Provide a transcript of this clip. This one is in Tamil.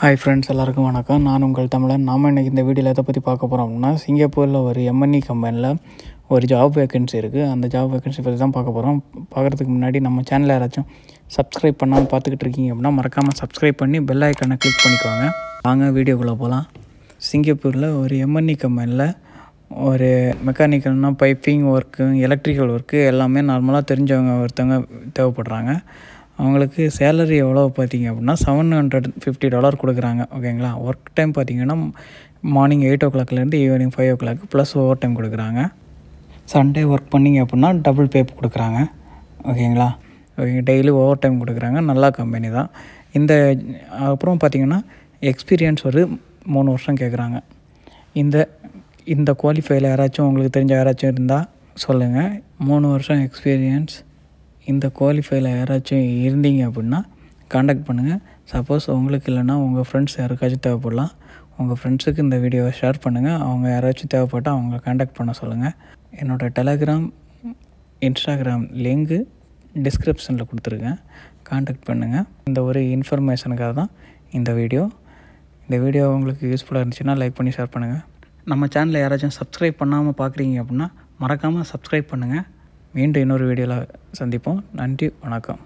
ஹாய் ஃப்ரெண்ட்ஸ் எல்லாருக்கும் வணக்கம் நான் உங்கள் தமிழன் நாம் இன்றைக்கி இந்த வீடியோவில் எதை பற்றி பார்க்க போகிறோம்னா சிங்கப்பூரில் ஒரு எம்என்இ கம்பெனியில் e ஒரு ஜாப் வேக்கன்சி இருக்குது அந்த ஜாப் வேக்கன்சி பற்றி தான் பார்க்க போகிறோம் பார்க்குறதுக்கு முன்னாடி நம்ம சேனலில் யாராச்சும் சப்ஸ்கிரைப் பண்ணாமல் பார்த்துக்கிட்டு இருக்கீங்க அப்படின்னா மறக்காமல் சப்ஸ்கிரைப் பண்ணி பெல் ஐக்கானை கிளிக் பண்ணிக்கோங்க வாங்க வீடியோக்குள்ளே போகலாம் சிங்கப்பூரில் ஒரு எம்என்இ கம்பெனியில் e ஒரு மெக்கானிக்கல்னால் பைப்பிங் ஒர்க்கு எலக்ட்ரிக்கல் ஒர்க்கு எல்லாமே நார்மலாக தெரிஞ்சவங்க ஒருத்தவங்க தேவைப்படுறாங்க அவங்களுக்கு சேலரி எவ்வளோ பார்த்தீங்க அப்படின்னா செவன் ஹண்ட்ரட் ஃபிஃப்டி டாலர் கொடுக்குறாங்க ஓகேங்களா ஒர்க் டைம் பார்த்திங்கன்னா மார்னிங் எயிட் ஓ கிளாக்லேருந்து evening five o'clock plus overtime கொடுக்குறாங்க சண்டே ஒர்க் பண்ணிங்க அப்படின்னா டபுள் பே கொடுக்குறாங்க ஓகேங்களா ஓகே டெய்லி ஓவர் டைம் கொடுக்குறாங்க நல்லா கம்பெனி தான் இந்த அப்புறம் பார்த்திங்கன்னா எக்ஸ்பீரியன்ஸ் ஒரு மூணு வருஷம் கேட்குறாங்க இந்த இந்த குவாலிஃபையில் யாராச்சும் உங்களுக்கு தெரிஞ்ச யாராச்சும் இருந்தால் சொல்லுங்கள் மூணு வருஷம் எக்ஸ்பீரியன்ஸ் இந்த குவாலிஃபைல யாராச்சும் இருந்தீங்க அப்படின்னா காண்டாக்ட் பண்ணுங்கள் சப்போஸ் உங்களுக்கு இல்லைனா உங்கள் ஃப்ரெண்ட்ஸ் யாருக்காச்சும் தேவைப்படலாம் உங்கள் ஃப்ரெண்ட்ஸுக்கு இந்த வீடியோவை ஷேர் பண்ணுங்கள் அவங்க யாராச்சும் தேவைப்பட்டால் அவங்க காண்டாக்ட் பண்ண சொல்லுங்கள் என்னோடய டெலகிராம் இன்ஸ்டாகிராம் லிங்கு டிஸ்கிரிப்ஷனில் கொடுத்துருக்கேன் காண்டாக்ட் பண்ணுங்கள் இந்த ஒரு இன்ஃபர்மேஷனுக்காக தான் இந்த வீடியோ இந்த வீடியோ உங்களுக்கு யூஸ்ஃபுல்லாக இருந்துச்சுன்னா லைக் பண்ணி ஷேர் பண்ணுங்கள் நம்ம சேனலை யாராச்சும் சப்ஸ்கிரைப் பண்ணாமல் பார்க்குறீங்க அப்படின்னா மறக்காமல் சப்ஸ்கிரைப் பண்ணுங்கள் மீண்டும் இன்னொரு வீடியோவில் சந்திப்போம் நன்றி வணக்கம்